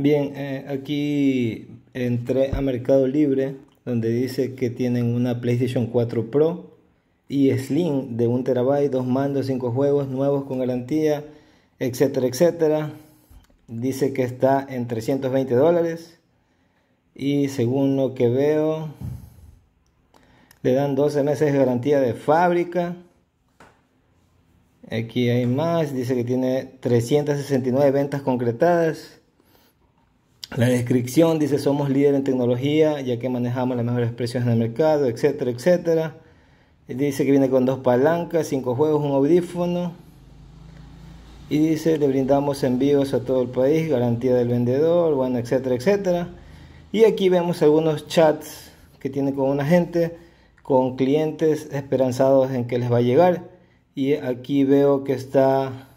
Bien, eh, aquí entré a Mercado Libre, donde dice que tienen una PlayStation 4 Pro y Slim de 1 terabyte, dos mandos, cinco juegos nuevos con garantía, etcétera, etcétera. Dice que está en 320 dólares y según lo que veo le dan 12 meses de garantía de fábrica. Aquí hay más, dice que tiene 369 ventas concretadas. La descripción dice, somos líder en tecnología, ya que manejamos las mejores en el mercado, etcétera, etcétera. dice que viene con dos palancas, cinco juegos, un audífono. Y dice, le brindamos envíos a todo el país, garantía del vendedor, bueno, etcétera, etcétera. Y aquí vemos algunos chats que tiene con una gente, con clientes esperanzados en que les va a llegar. Y aquí veo que está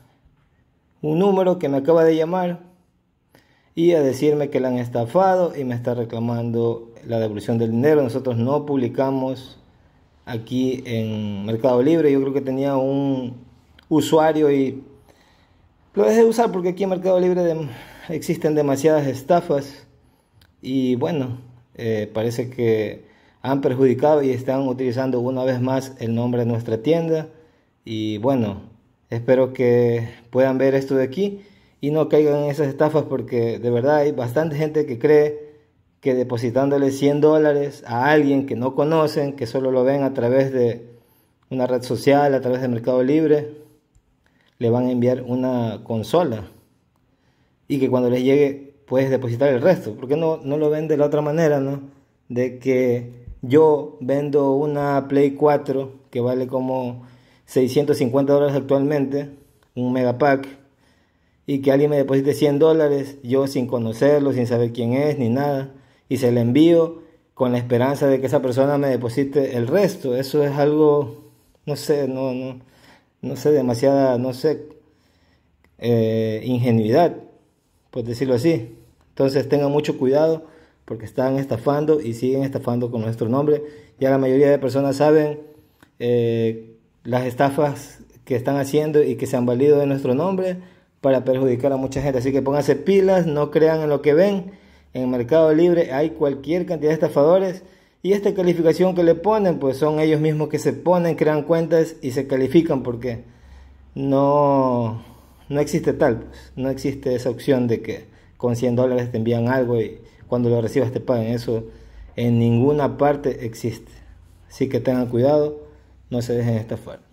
un número que me acaba de llamar y a decirme que la han estafado y me está reclamando la devolución del dinero. Nosotros no publicamos aquí en Mercado Libre. Yo creo que tenía un usuario y lo dejé de usar porque aquí en Mercado Libre existen demasiadas estafas y bueno, eh, parece que han perjudicado y están utilizando una vez más el nombre de nuestra tienda. Y bueno, espero que puedan ver esto de aquí y no caigan en esas estafas porque de verdad hay bastante gente que cree que depositándole 100 dólares a alguien que no conocen, que solo lo ven a través de una red social, a través de Mercado Libre, le van a enviar una consola y que cuando les llegue puedes depositar el resto. Porque no, no lo ven de la otra manera, no? De que yo vendo una Play 4 que vale como 650 dólares actualmente, un megapack y que alguien me deposite 100 dólares, yo sin conocerlo, sin saber quién es ni nada, y se le envío con la esperanza de que esa persona me deposite el resto. Eso es algo, no sé, no, no, no sé, demasiada, no sé, eh, ingenuidad, por decirlo así. Entonces tengan mucho cuidado porque están estafando y siguen estafando con nuestro nombre. Ya la mayoría de personas saben eh, las estafas que están haciendo y que se han valido de nuestro nombre para perjudicar a mucha gente. Así que pónganse pilas, no crean en lo que ven. En Mercado Libre hay cualquier cantidad de estafadores y esta calificación que le ponen, pues son ellos mismos que se ponen, crean cuentas y se califican porque no, no existe tal, pues. no existe esa opción de que con 100 dólares te envían algo y cuando lo recibas te pagan. Eso en ninguna parte existe. Así que tengan cuidado, no se dejen estafar.